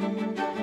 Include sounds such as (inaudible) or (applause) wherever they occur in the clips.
Thank you.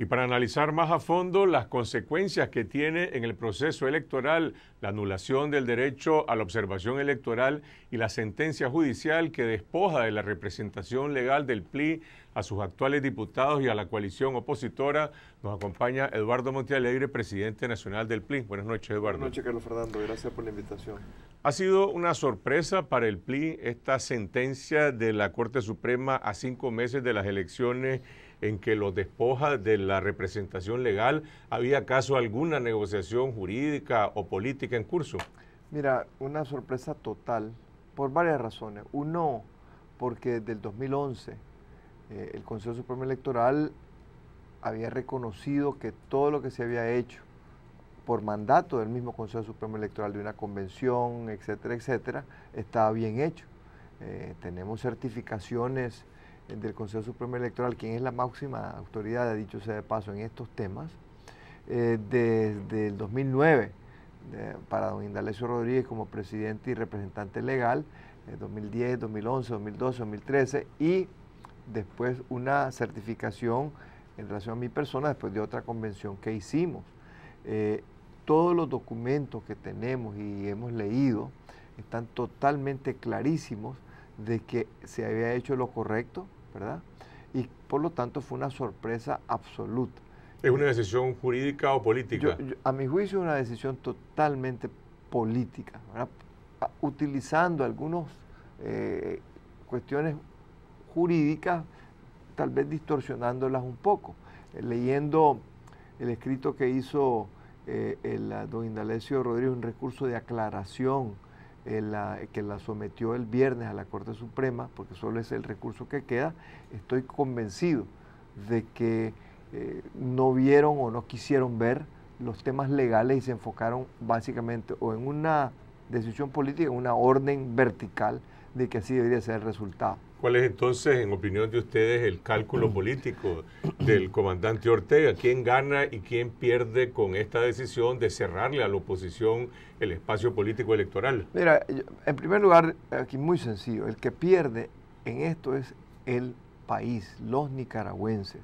Y para analizar más a fondo las consecuencias que tiene en el proceso electoral la anulación del derecho a la observación electoral y la sentencia judicial que despoja de la representación legal del PLI a sus actuales diputados y a la coalición opositora, nos acompaña Eduardo Montealegre, presidente nacional del PLI. Buenas noches, Eduardo. Buenas noches, Carlos Fernando. Gracias por la invitación. Ha sido una sorpresa para el PLI esta sentencia de la Corte Suprema a cinco meses de las elecciones en que los despoja de la representación legal. ¿Había acaso alguna negociación jurídica o política en curso? Mira, una sorpresa total por varias razones. Uno, porque desde el 2011 eh, el Consejo Supremo Electoral había reconocido que todo lo que se había hecho por mandato del mismo Consejo Supremo Electoral de una convención, etcétera, etcétera, estaba bien hecho. Eh, tenemos certificaciones eh, del Consejo Supremo Electoral, quien es la máxima autoridad, dicho sea de paso, en estos temas, eh, desde el 2009, para don Indalecio Rodríguez como presidente y representante legal, 2010, 2011, 2012, 2013, y después una certificación en relación a mi persona después de otra convención que hicimos. Eh, todos los documentos que tenemos y hemos leído están totalmente clarísimos de que se había hecho lo correcto, ¿verdad? Y por lo tanto fue una sorpresa absoluta. ¿Es una decisión jurídica o política? a mi juicio es una decisión totalmente política, utilizando algunas eh, cuestiones jurídicas, tal vez distorsionándolas un poco. Eh, leyendo el escrito que hizo eh, el, don Indalecio Rodríguez, un recurso de aclaración que la sometió el viernes a la Corte Suprema, porque solo es el recurso que queda, estoy convencido de que eh, no vieron o no quisieron ver los temas legales y se enfocaron básicamente o en una decisión política, en una orden vertical de que así debería ser el resultado. ¿Cuál es entonces, en opinión de ustedes, el cálculo mm. político del comandante Ortega? ¿Quién gana y quién pierde con esta decisión de cerrarle a la oposición el espacio político electoral? Mira, en primer lugar, aquí muy sencillo, el que pierde en esto es el país, los nicaragüenses,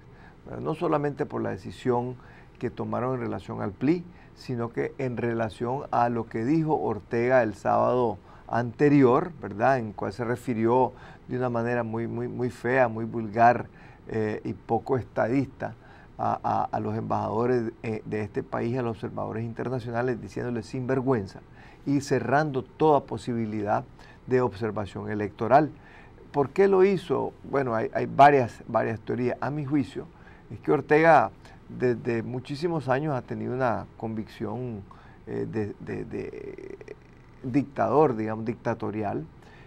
no solamente por la decisión que tomaron en relación al PLI, sino que en relación a lo que dijo Ortega el sábado anterior, ¿verdad? En cual se refirió de una manera muy, muy, fea, muy vulgar eh, y poco estadista a, los embajadores eh, de, este país, a los observadores internacionales, diciéndoles sin vergüenza y cerrando toda posibilidad de observación electoral. ¿Por qué lo hizo? Bueno, hay, varias, varias teorías. A mi juicio, es que Ortega desde muchísimos años ha tenido una convicción eh, de, de, dictador, digamos, dictatorial,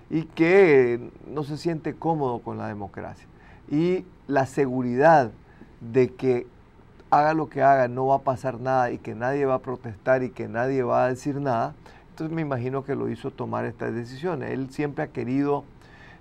y que no se siente cómodo con la democracia. Y la seguridad de que haga lo que haga, no va a pasar nada y que nadie va a protestar y que nadie va a decir nada, entonces me imagino que lo hizo tomar estas decisiones. Él siempre ha querido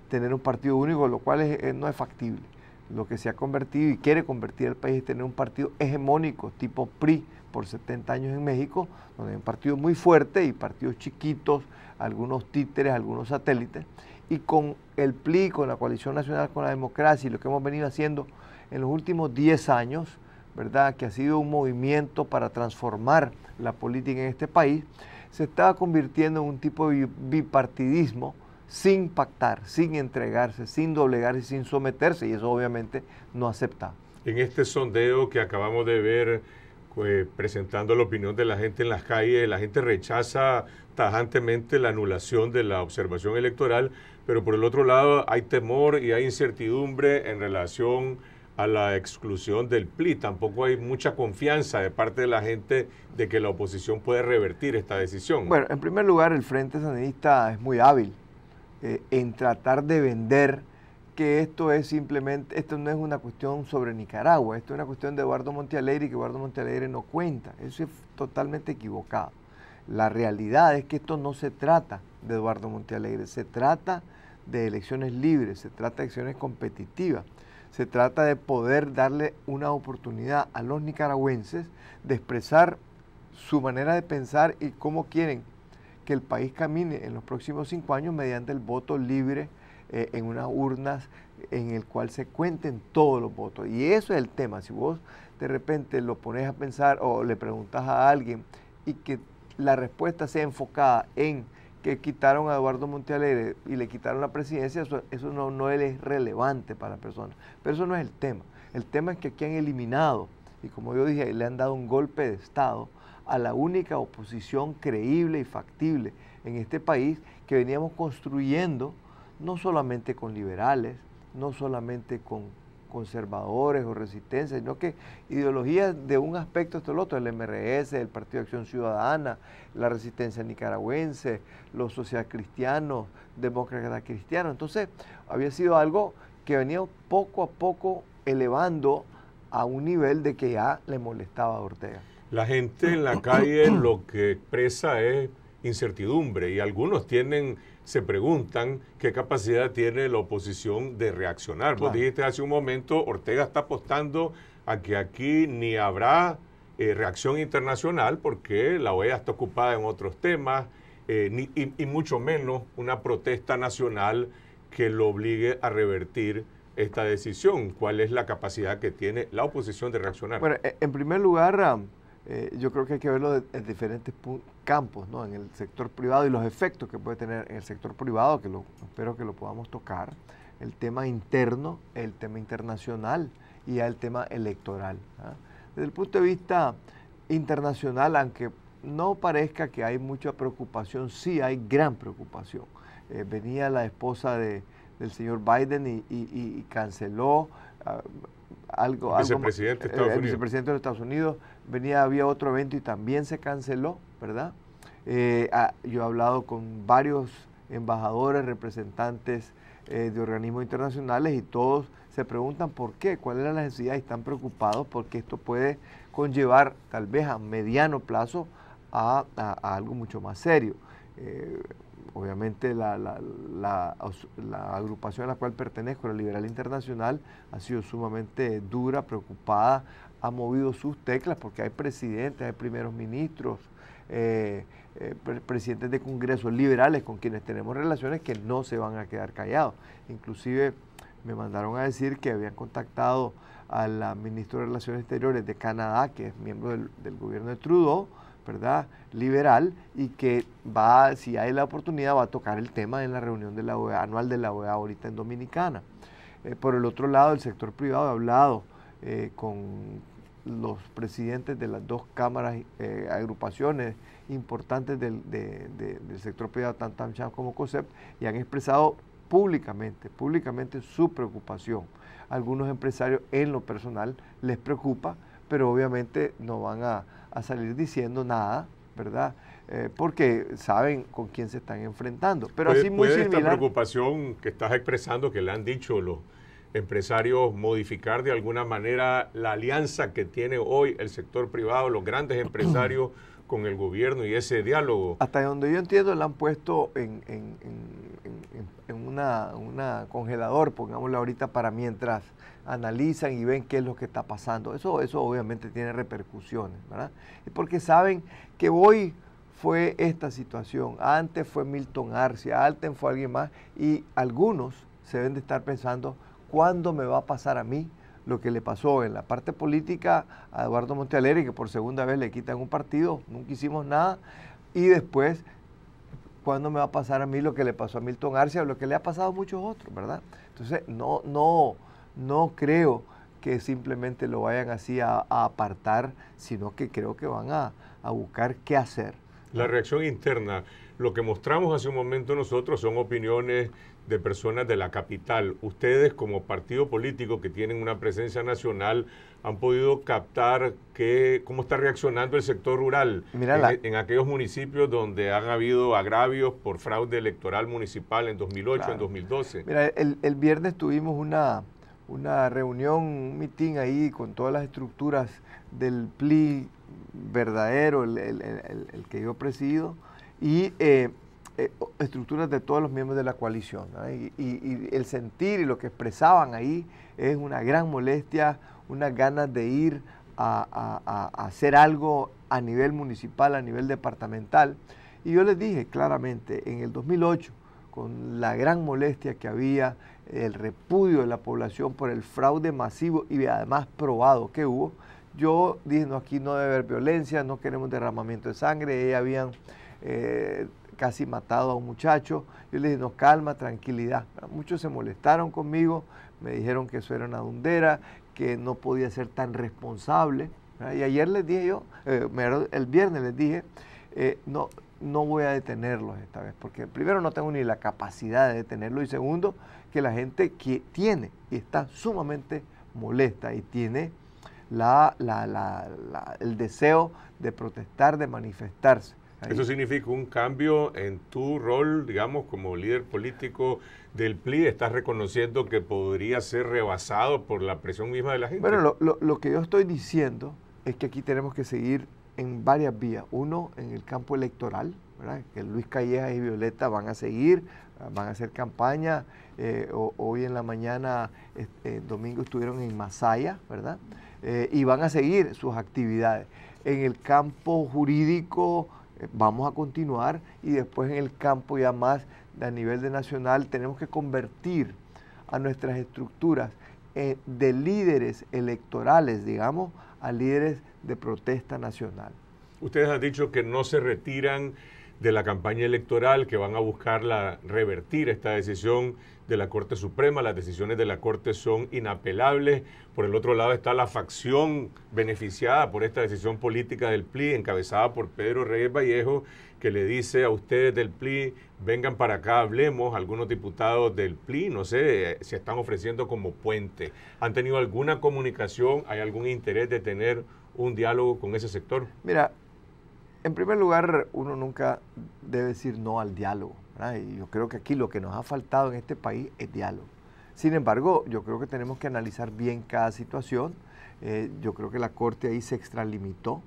tener un partido único, lo cual es, eh, no es factible. Lo que se ha convertido y quiere convertir el país es tener un partido hegemónico, tipo PRI, por 70 años en México, donde hay un partido muy fuerte y partidos chiquitos algunos títeres, algunos satélites, y con el PLI, con la Coalición Nacional con la Democracia y lo que hemos venido haciendo en los últimos 10 años, ¿verdad? que ha sido un movimiento para transformar la política en este país, se estaba convirtiendo en un tipo de bipartidismo sin pactar, sin entregarse, sin doblegarse, sin someterse, y eso obviamente no acepta. En este sondeo que acabamos de ver, pues, presentando la opinión de la gente en las calles. La gente rechaza tajantemente la anulación de la observación electoral, pero por el otro lado hay temor y hay incertidumbre en relación a la exclusión del PLI. Tampoco hay mucha confianza de parte de la gente de que la oposición puede revertir esta decisión. Bueno, en primer lugar, el Frente Sandinista es muy hábil eh, en tratar de vender que esto es simplemente, esto no es una cuestión sobre Nicaragua, esto es una cuestión de Eduardo Montealegre y que Eduardo Montealegre no cuenta. Eso es totalmente equivocado. La realidad es que esto no se trata de Eduardo Montealegre, se trata de elecciones libres, se trata de elecciones competitivas, se trata de poder darle una oportunidad a los nicaragüenses de expresar su manera de pensar y cómo quieren que el país camine en los próximos cinco años mediante el voto libre eh, en unas urnas en el cual se cuenten todos los votos. Y eso es el tema. Si vos de repente lo pones a pensar o le preguntas a alguien y que la respuesta sea enfocada en que quitaron a Eduardo Montealegre y le quitaron la presidencia, eso, no, no es relevante para la persona. Pero eso no es el tema. El tema es que aquí han eliminado, y como yo dije, le han dado un golpe de Estado a la única oposición creíble y factible en este país que veníamos construyendo no solamente con liberales, no solamente con conservadores o resistencias, sino que ideologías de un aspecto hasta el otro, el MRS, el Partido de Acción Ciudadana, la resistencia nicaragüense, los socialcristianos, demócratas cristianos. Entonces, había sido algo que venía poco a poco elevando a un nivel de que ya le molestaba a Ortega. La gente en la calle lo que expresa es incertidumbre y algunos tienen se preguntan qué capacidad tiene la oposición de reaccionar. Vos dijiste hace un momento, Ortega está apostando a que aquí ni habrá eh, reacción internacional porque la OEA está ocupada en otros temas eh, y, y mucho menos una protesta nacional que lo obligue a revertir esta decisión? ¿Cuál es la capacidad que tiene la oposición de reaccionar? Bueno, e, en primer lugar, eh, yo creo que hay que verlo en diferentes campos, ¿no? en el sector privado y los efectos que puede tener en el sector privado, que lo, espero que lo podamos tocar, el tema interno, el tema internacional y el tema electoral. ¿ah? Desde el punto de vista internacional, aunque no parezca que hay mucha preocupación, sí hay gran preocupación. Eh, venía la esposa de, del señor Biden y, canceló ah, algo. vicepresidente, el vicepresidente de eh, Estados Unidos venía, había otro evento y también se canceló, ¿verdad? Eh, ah, yo he hablado con varios embajadores, representantes eh, de organismos internacionales y todos se preguntan por qué, cuál es la necesidad y están preocupados porque esto puede conllevar tal vez a mediano plazo a, algo mucho más serio. Eh, obviamente la, la, agrupación a la cual pertenezco, la Liberal Internacional, ha sido sumamente dura, preocupada, ha movido sus teclas, porque hay presidentes, hay primeros ministros, eh, eh, presidentes de congresos liberales con quienes tenemos relaciones que no se van a quedar callados. Inclusive me mandaron a decir que habían contactado al ministro de Relaciones Exteriores de Canadá, que es miembro del, gobierno de Trudeau, ¿verdad? Liberal, y que va, si hay la oportunidad, va a tocar el tema en la reunión de la OEA, anual de la OEA ahorita en Dominicana. Eh, por el otro lado, el sector privado ha hablado eh, con los presidentes de las dos cámaras, eh, agrupaciones importantes del, de, del sector privado, tanto AmCham como COSEP, y han expresado públicamente, públicamente su preocupación. Algunos empresarios en lo personal les preocupa, pero obviamente no van a, salir diciendo nada, ¿verdad? Eh, porque saben con quién se están enfrentando. Pero así muy esta preocupación que estás expresando, que le han dicho los empresarios modificar de alguna manera la alianza que tiene hoy el sector privado, los grandes (clears throat) empresarios con el gobierno y ese diálogo? Hasta donde yo entiendo, la han puesto en, en, una, congelador, pongámoslo ahorita, para mientras analizan y ven qué es lo que está pasando. Eso, eso obviamente tiene repercusiones, ¿verdad? porque saben que hoy fue esta situación, antes fue Milton Arce Alten fue alguien más, y algunos se deben de estar pensando, ¿cuándo me va a pasar a mí lo que le pasó en la parte política a Eduardo Montealegre, que por segunda vez le quitan un partido, nunca hicimos nada, y después, ¿cuándo me va a pasar a mí lo que le pasó a Milton Arce, lo que le ha pasado a muchos otros, verdad? Entonces, no, no, no creo que simplemente lo vayan así a, apartar, sino que creo que van a, a buscar qué hacer. La reacción interna, lo que mostramos hace un momento nosotros son opiniones de personas de la capital. Ustedes como partido político que tienen una presencia nacional han podido captar cómo está reaccionando el sector rural e, en, aquellos municipios donde han habido agravios por fraude electoral municipal en 2008, en 2012. Mira, el, viernes tuvimos una, una reunión, un mitin ahí con todas las estructuras del PLI verdadero, el, que yo presido, y... Eh, eh, estructuras de todos los miembros de la coalición. Y, el sentir y lo que expresaban ahí es una gran molestia, unas ganas de ir a, hacer algo a nivel municipal, a nivel departamental. Y yo les dije claramente, en el 2008, con la gran molestia que había, el repudio de la población por el fraude masivo y además probado que hubo, yo dije, no, aquí no debe haber violencia, no queremos derramamiento de sangre, y habían eh, casi matado a un muchacho. Yo le dije, no, calma, tranquilidad. Muchos se molestaron conmigo, me dijeron que eso era una dundera, que no podía ser tan responsable. Y ayer les dije yo, eh, el viernes les dije, eh, no, no voy a detenerlos esta vez, porque primero no tengo ni la capacidad de detenerlos y segundo, que la gente que tiene y está sumamente molesta y tiene la, el deseo de protestar, de manifestarse. Eso significa un cambio en tu rol, digamos, como líder político del PLI. Estás reconociendo que podría ser rebasado por la presión misma de la gente. Bueno, lo, que yo estoy diciendo es que aquí tenemos que seguir en varias vías. Uno, en el campo electoral, que Luis Calleja y Violeta van a seguir, van a hacer campaña. Eh, hoy en la mañana, eh, domingo, estuvieron en Masaya, ¿verdad? Eh, y van a seguir sus actividades. En el campo jurídico, vamos a continuar y después en el campo ya más a nivel de nacional tenemos que convertir a nuestras estructuras eh, de líderes electorales, digamos, a líderes de protesta nacional. Ustedes han dicho que no se retiran de la campaña electoral que van a buscar la, revertir esta decisión de la Corte Suprema. Las decisiones de la Corte son inapelables. Por el otro lado está la facción beneficiada por esta decisión política del PLI, encabezada por Pedro Reyes Vallejo, que le dice a ustedes del PLI, vengan para acá, hablemos. Algunos diputados del PLI, no sé, se están ofreciendo como puente. ¿Han tenido alguna comunicación? ¿Hay algún interés de tener un diálogo con ese sector? Mira, en primer lugar, uno nunca debe decir no al diálogo. Y yo creo que aquí lo que nos ha faltado en este país es diálogo. Sin embargo, yo creo que tenemos que analizar bien cada situación. Eh, yo creo que la Corte ahí se extralimitó.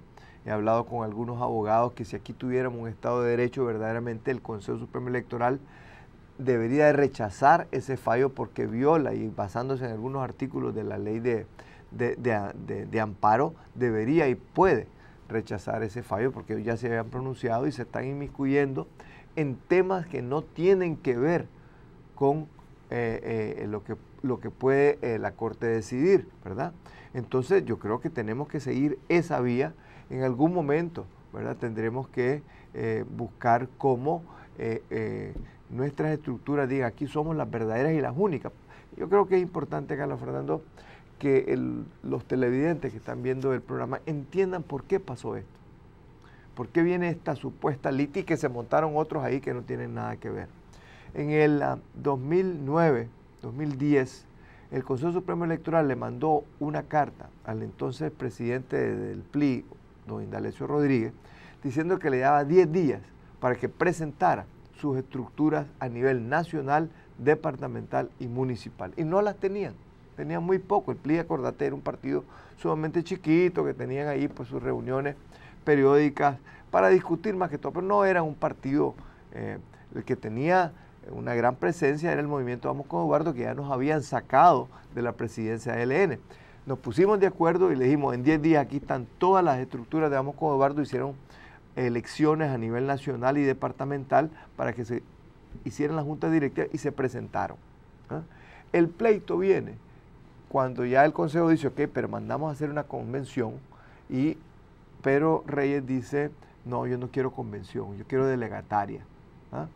He hablado con algunos abogados que si aquí tuviéramos un Estado de Derecho, verdaderamente el Consejo Supremo Electoral debería de rechazar ese fallo porque viola y basándose en algunos artículos de la ley de, de amparo, debería y puede rechazar ese fallo porque ya se habían pronunciado y se están inmiscuyendo en temas que no tienen que ver con eh, eh, lo, que, lo que puede eh, la Corte decidir, ¿verdad? Entonces yo creo que tenemos que seguir esa vía en algún momento, ¿verdad? Tendremos que buscar cómo nuestras estructuras digan, aquí somos las verdaderas y las únicas. Yo creo que es importante, Carlos Fernando, que los televidentes que están viendo el programa entiendan por qué pasó esto. ¿Por qué viene esta supuesta liti que se montaron otros ahí que no tienen nada que ver? En el 2009, ah, 2010, el Consejo Supremo Electoral le mandó una carta al entonces presidente del PLI, don Indalecio Rodríguez, diciendo que le daba 10 días para que presentara sus estructuras a nivel nacional, departamental y municipal. Y no las tenían tenía muy poco. El PLI, acordate, era un partido sumamente chiquito que tenían ahí pues, sus reuniones periódicas para discutir más que todo, pero no era un partido eh, el que tenía una gran presencia, era el movimiento Vamos con Eduardo, que ya nos habían sacado de la presidencia de LN. Nos pusimos de acuerdo y le dijimos, en 10 días aquí están todas las estructuras de Vamos con Eduardo, hicieron elecciones a nivel nacional y departamental para que se hicieran las juntas directivas y se presentaron. ¿ah? El pleito viene cuando ya el Consejo dice, ok, pero mandamos a hacer una convención, y, pero Reyes dice, no, yo no quiero convención, yo quiero delegataria. ¿ah?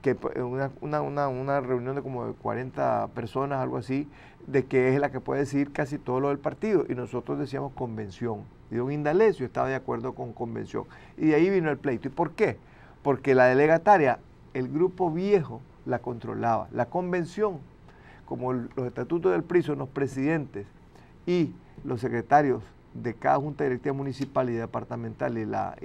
que eh, una, reunión de como de 40 personas, algo así, de que es la que puede decir casi todo lo del partido. Y nosotros decíamos convención. Y don Indalecio estaba de acuerdo con convención. Y de ahí vino el pleito. ¿Y por qué? Porque la delegataria, el grupo viejo, la controlaba. La convención como los estatutos del PRI son los presidentes y los secretarios de cada junta directiva municipal y departamental y la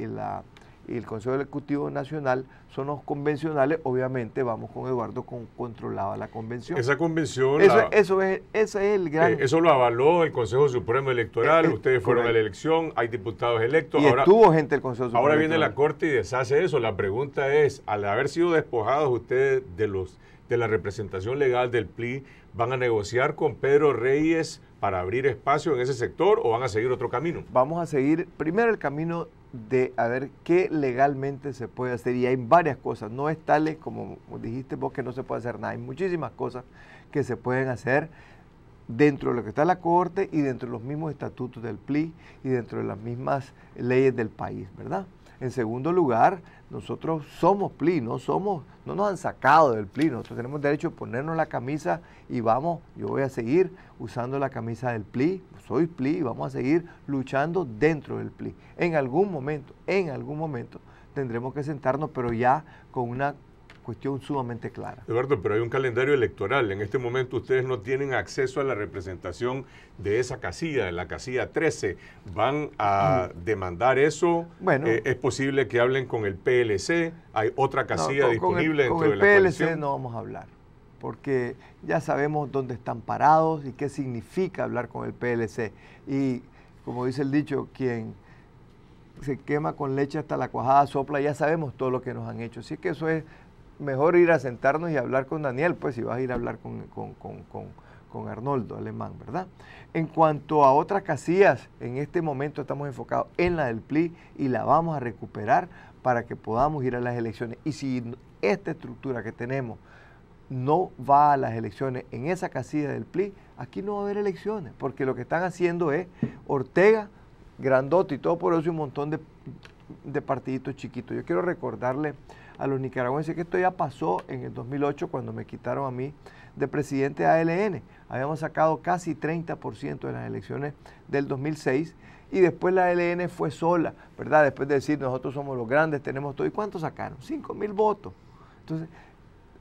y el Consejo Ejecutivo Nacional son los convencionales, obviamente vamos con Eduardo con controlaba la convención. Esa convención... Eso, es, el eh, gran... eso lo avaló el Consejo Supremo Electoral, eh, eh, ustedes fueron a la elección, hay diputados electos. Y ahora, estuvo gente del Consejo Supremo Ahora viene la Corte y deshace eso. La pregunta es, al haber sido despojados ustedes de, los, de la representación legal del PLI, ¿van a negociar con Pedro Reyes para abrir espacio en ese sector o van a seguir otro camino? Vamos a seguir primero el camino de a ver qué legalmente se puede hacer. Y hay varias cosas, no es tales como dijiste vos que no se puede hacer nada, hay muchísimas cosas que se pueden hacer dentro de lo que está la Corte y dentro de los mismos estatutos del PLI y dentro de las mismas leyes del país, ¿verdad? En segundo lugar, nosotros somos PLI, no, no nos han sacado del PLI, nosotros tenemos derecho a ponernos la camisa y vamos, yo voy a seguir usando la camisa del PLI, soy PLI y vamos a seguir luchando dentro del PLI. En algún momento, en algún momento tendremos que sentarnos, pero ya con una cuestión sumamente clara. Eduardo, pero hay un calendario electoral. En este momento ustedes no tienen acceso a la representación de esa casilla, de la casilla 13. ¿Van a mm. demandar eso? Bueno. Eh, ¿Es posible que hablen con el PLC? ¿Hay otra casilla no, disponible el, PLC no vamos a hablar, porque ya sabemos dónde están parados y qué significa hablar con el PLC. Y como dice el dicho, quien se quema con leche hasta la cuajada sopla, ya sabemos todo lo que nos han hecho. Así que eso es mejor ir a sentarnos y hablar con Daniel, pues si vas a ir a hablar con, con, Arnoldo Alemán, ¿verdad? En cuanto a otras casillas, en este momento estamos enfocados en la del PLI y la vamos a recuperar para que podamos ir a las elecciones. Y si esta estructura que tenemos no va a las elecciones en esa casilla del PLI, aquí no va a haber elecciones, porque lo que están haciendo es Ortega, Grandote y todo por eso y un montón de, de partiditos chiquitos. Yo quiero recordarle a los nicaragüenses, que esto ya pasó en el 2008 cuando me quitaron a mí de presidente ALN. Habíamos sacado casi 30% de las elecciones del 2006 y después la ALN fue sola, ¿verdad? Después de decir nosotros somos los grandes, tenemos todo. ¿Y cuánto sacaron? 5 mil votos. Entonces,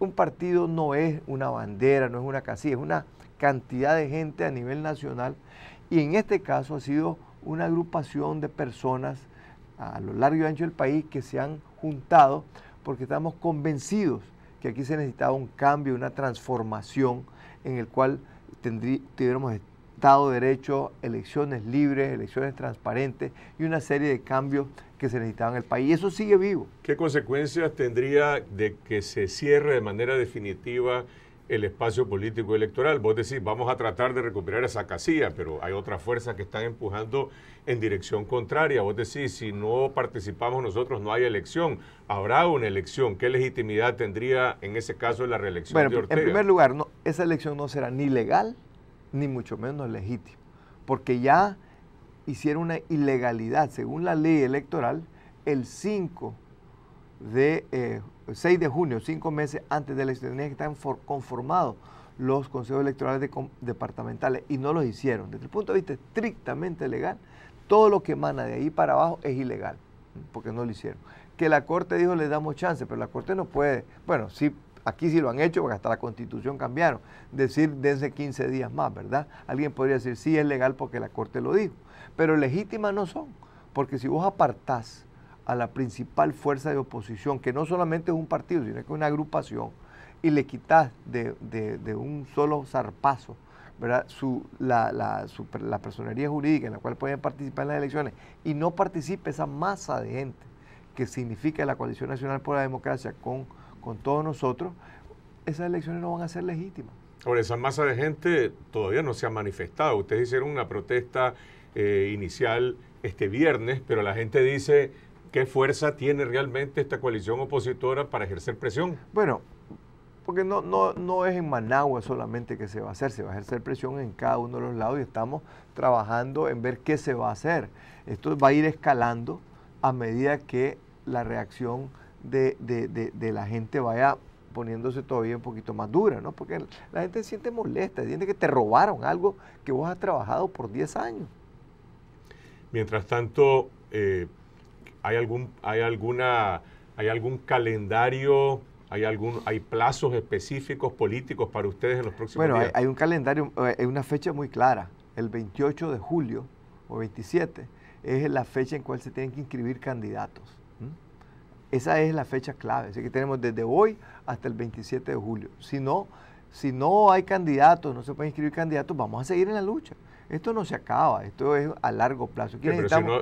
un partido no es una bandera, no es una casilla, es una cantidad de gente a nivel nacional y en este caso ha sido una agrupación de personas a lo largo y ancho del país que se han juntado porque estamos convencidos que aquí se necesitaba un cambio, una transformación en el cual tuviéramos Estado de Derecho, elecciones libres, elecciones transparentes y una serie de cambios que se necesitaban en el país. Y Eso sigue vivo. ¿Qué consecuencias tendría de que se cierre de manera definitiva el espacio político electoral. Vos decís, vamos a tratar de recuperar esa casilla, pero hay otras fuerzas que están empujando en dirección contraria. Vos decís, si no participamos nosotros no hay elección. Habrá una elección. ¿Qué legitimidad tendría en ese caso la reelección de Ortega? En primer lugar, no, esa elección no será ni legal, ni mucho menos legítima, porque ya hicieron una ilegalidad. Según la ley electoral, el 5 de eh, 6 de junio, cinco meses antes de la elección, que estar conformados los consejos electorales departamentales y no los hicieron. Desde el punto de vista estrictamente legal, todo lo que emana de ahí para abajo es ilegal, porque no lo hicieron. Que la Corte dijo, le damos chance, pero la Corte no puede, bueno, sí, aquí sí lo han hecho, porque hasta la Constitución cambiaron, decir, dense 15 días más, ¿verdad? Alguien podría decir, sí, es legal porque la Corte lo dijo, pero legítimas no son, porque si vos apartás a la principal fuerza de oposición, que no solamente es un partido, sino que es una agrupación, y le quitas de, un solo zarpazo la, personería jurídica en la cual pueden participar en las elecciones y no participe esa masa de gente que significa la Coalición Nacional por la Democracia con, con todos nosotros, esas elecciones no van a ser legítimas. Ahora, esa masa de gente todavía no se ha manifestado. Ustedes hicieron una protesta eh, inicial este viernes, pero la gente dice, ¿Qué fuerza tiene realmente esta coalición opositora para ejercer presión? Bueno, porque no, no, no es en Managua solamente que se va a hacer, se va a ejercer presión en cada uno de los lados y estamos trabajando en ver qué se va a hacer. Esto va a ir escalando a medida que la reacción de, la gente vaya poniéndose todavía un poquito más dura, ¿no? Porque la gente se siente molesta, siente que te robaron algo que vos has trabajado por 10 años. Mientras tanto, eh, ¿Hay algún, hay alguna, hay algún calendario? ¿Hay, algún, ¿Hay plazos específicos políticos para ustedes en los próximos días? Bueno, hay, un calendario, eh, hay una fecha muy clara. El 28 de julio o 27 es la fecha en cual se tienen que inscribir candidatos. Esa es la fecha clave. Así que tenemos desde hoy hasta el 27 de julio. Si no, si no hay candidatos, no se pueden inscribir candidatos, vamos a seguir en la lucha. Esto no se acaba, esto es a largo plazo.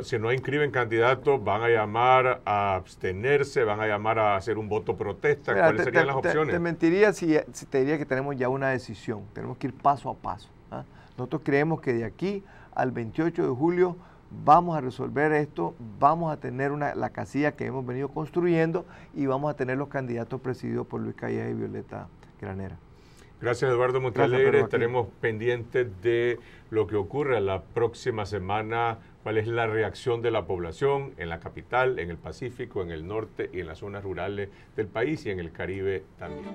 si no, inscriben candidatos, van a llamar a abstenerse, van a llamar a hacer un voto protesta. ¿Cuáles serían las opciones? Te, mentiría si, te diría que tenemos ya una decisión. Tenemos que ir paso a paso. ¿ah? Nosotros creemos que de aquí al 28 de julio vamos a resolver esto, vamos a tener una, la casilla que hemos venido construyendo y vamos a tener los candidatos presididos por Luis Calleja y Violeta Granera. Gracias, Eduardo Montalegre. Estaremos pendientes de lo que ocurra la próxima semana, cuál es la reacción de la población en la capital, en el Pacífico, en el norte y en las zonas rurales del país y en el Caribe también.